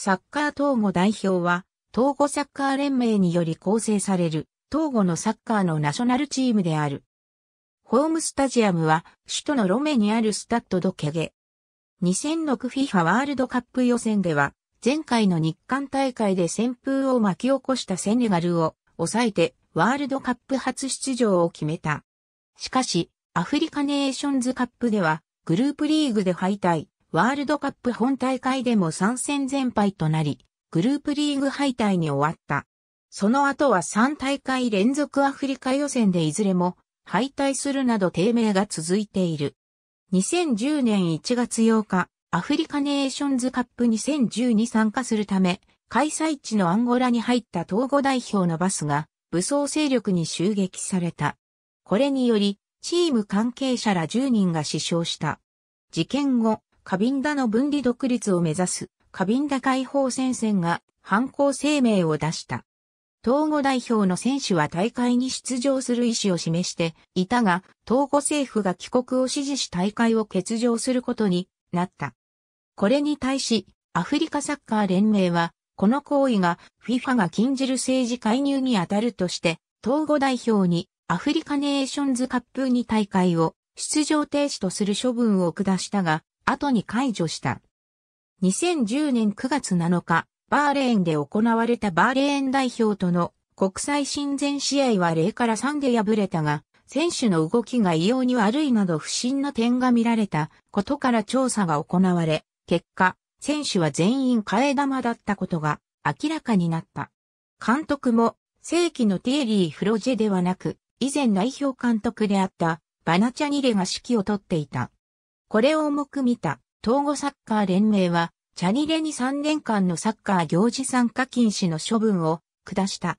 サッカー統合代表は、統合サッカー連盟により構成される、統合のサッカーのナショナルチームである。ホームスタジアムは、首都のロメにあるスタッドドケゲ。2006 FIFA ワールドカップ予選では、前回の日韓大会で旋風を巻き起こしたセネガルを抑えてワールドカップ初出場を決めた。しかし、アフリカネーションズカップではグループリーグで敗退。ワールドカップ本大会でも参戦全敗となり、グループリーグ敗退に終わった。その後は3大会連続アフリカ予選でいずれも敗退するなど低迷が続いている。2010年1月8日、アフリカネーションズカップ2010に参加するため、開催地のアンゴラに入った統合代表のバスが武装勢力に襲撃された。これにより、チーム関係者ら10人が死傷した。事件後、カビンダの分離独立を目指すカビンダ解放戦線が犯行声明を出した。統合代表の選手は大会に出場する意思を示していたが、統合政府が帰国を指示し大会を欠場することになった。これに対し、アフリカサッカー連盟は、この行為が FIFA が禁じる政治介入にあたるとして、統合代表にアフリカネーションズカップに大会を出場停止とする処分を下したが、後に解除した。2010年9月7日、バーレーンで行われたバーレーン代表との国際親善試合は0から3で敗れたが、選手の動きが異様に悪いなど不審な点が見られたことから調査が行われ、結果、選手は全員替え玉だったことが明らかになった。監督も、正規のテエリー・フロジェではなく、以前代表監督であったバナチャニレが指揮をとっていた。これを重く見た、東語サッカー連盟は、チャニレに3年間のサッカー行事参加禁止の処分を下した。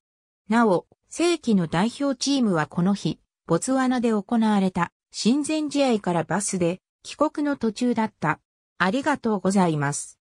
なお、正規の代表チームはこの日、ボツワナで行われた親善試合からバスで帰国の途中だった。ありがとうございます。